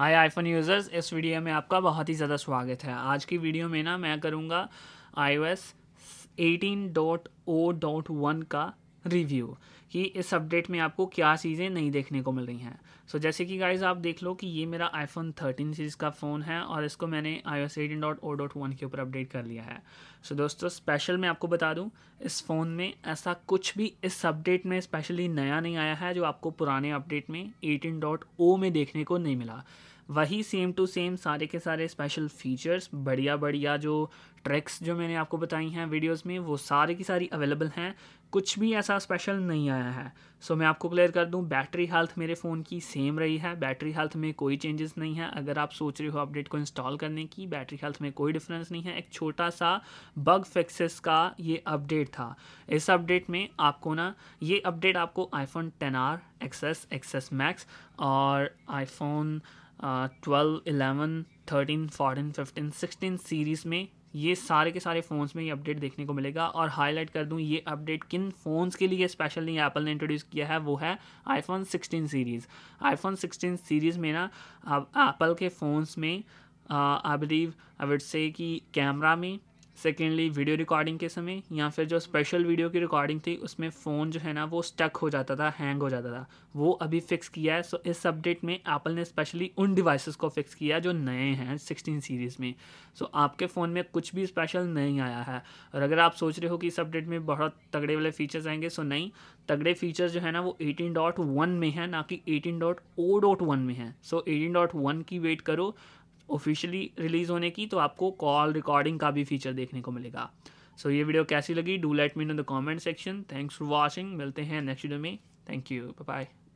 हाय iPhone users इस video में आपका बहुत ही ज़्यादा स्वागत है आज की वीडियो में ना मैं करूँगा I O S eighteen dot O one का रिव्यू कि इस अपडेट में आपको क्या चीज़ें नहीं देखने को मिल रही हैं सो so, जैसे कि गाइज आप देख लो कि ये मेरा आईफोन थर्टीन सीरीज़ का फ़ोन है और इसको मैंने I S eighteen dot O dot one के ऊपर अपडेट कर लिया है सो so, दोस्तों स्पेशल मैं आपको बता दूं इस फ़ोन में ऐसा कुछ भी इस अपडेट में स्पेशली नया नहीं आया है जो आपको पुराने अपडेट में एटीन डॉट ओ में देखने को नहीं मिला वही सेम टू सेम सारे के सारे स्पेशल फीचर्स बढ़िया बढ़िया जो ट्रैक्स जो मैंने आपको बताई हैं वीडियोस में वो सारे की सारी अवेलेबल हैं कुछ भी ऐसा स्पेशल नहीं आया है सो so, मैं आपको क्लियर कर दूं बैटरी हेल्थ मेरे फ़ोन की सेम रही है बैटरी हेल्थ में कोई चेंजेस नहीं है अगर आप सोच रहे हो अपडेट को इंस्टॉल करने की बैटरी हेल्थ में कोई डिफरेंस नहीं है एक छोटा सा बग फिक्सेस का ये अपडेट था इस अपडेट में आपको ना ये अपडेट आपको iPhone ten R XS XS Max और iPhone twelve eleven thirteen fourteen fifteen sixteen series में ये सारे के सारे फ़ोन्स में ये अपडेट देखने को मिलेगा और हाईलाइट कर दूँ ये अपडेट किन फ़ोन्स के लिए स्पेशली एप्पल ने इंट्रोड्यूस किया है वो है iPhone sixteen series iPhone sixteen series में ना अब एप्पल के फ़ोन्स में I believe I would say कि कैमरा में सेकेंडली वीडियो रिकॉर्डिंग के समय या फिर जो स्पेशल वीडियो की रिकॉर्डिंग थी उसमें फ़ोन जो है ना वो स्टक हो जाता था हैंग हो जाता था वो अभी फिक्स किया है सो so, इस अपडेट में एप्पल ने स्पेशली उन डिवाइसेस को फिक्स किया है जो नए हैं 16 सीरीज़ में सो so, आपके फ़ोन में कुछ भी स्पेशल नहीं आया है और अगर आप सोच रहे हो कि इस अपडेट में बहुत तगड़े वाले फीचर्स आएंगे सो so, नहीं तगड़े फीचर्स जो है ना वो एटीन में है ना कि एटीन oh में है सो so, 18.1 की वेट करो ऑफिशियली रिलीज़ होने की तो आपको कॉल रिकॉर्डिंग का भी फीचर देखने को मिलेगा सो so, ये वीडियो कैसी लगी do let me in the comment section thanks for watching मिलते हैं नेक्स्ट वीडियो में थैंक यू बाय